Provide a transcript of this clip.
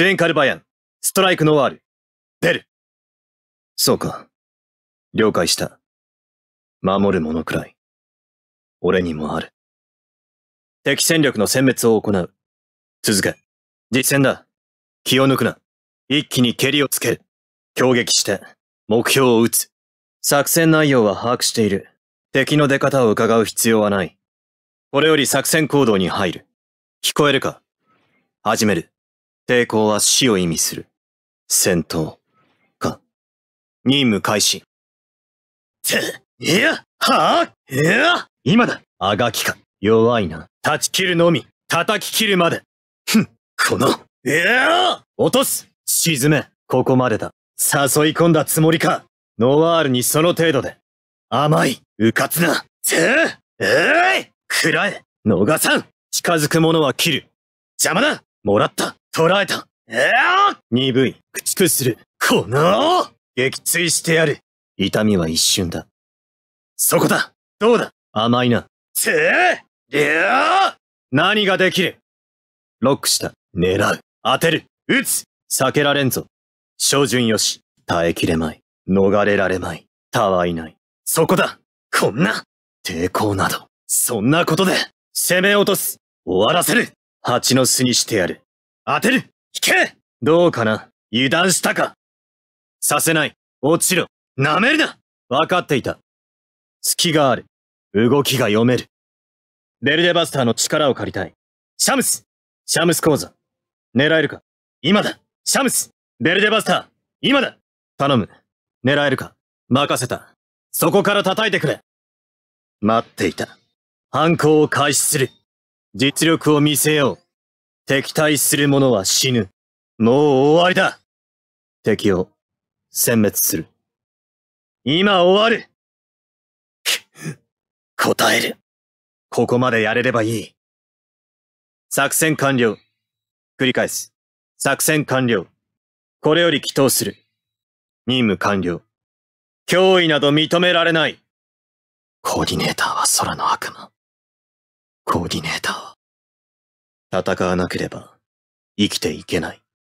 スエンカルバヤン、ストライクノワール、出る。そうか。了解した。守るものくらい、俺にもある。敵戦力の殲滅を行う。続け。実戦だ。気を抜くな。一気に蹴りをつける。攻撃して、目標を撃つ。作戦内容は把握している。敵の出方を伺う必要はない。これより作戦行動に入る。聞こえるか始める。抵抗は死を意味する。戦闘。か。任務開始。て、いや、はあ、いや、今だ。あがきか。弱いな。断ち切るのみ。叩き切るまで。ふん、この、いや落とす沈め。ここまでだ。誘い込んだつもりか。ノワールにその程度で。甘い。うかつな。て、えい、ー、くらえ。逃さん。近づく者は切る。邪魔だもらった捉えたえあ鈍い、駆逐する、この撃墜してやる痛みは一瞬だ。そこだどうだ甘いな。つえりゃ何ができるロックした。狙う。当てる。撃つ避けられんぞ。照準よし。耐えきれまい。逃れられまい。たわいない。そこだこんな抵抗など。そんなことで攻め落とす終わらせる蜂の巣にしてやる。当てる引けどうかな油断したかさせない。落ちろ。舐めるな分かっていた。隙がある。動きが読める。ベルデバスターの力を借りたい。シャムスシャムス講座。狙えるか今だシャムスベルデバスター今だ頼む。狙えるか任せた。そこから叩いてくれ待っていた。犯行を開始する。実力を見せよう。敵対する者は死ぬ。もう終わりだ敵を、殲滅する。今終わる 答える。ここまでやれればいい。作戦完了。繰り返す。作戦完了。これより祈祷する。任務完了。脅威など認められない。コーディネーターは空の悪魔。コーディネーター。戦わなければ生きていけない。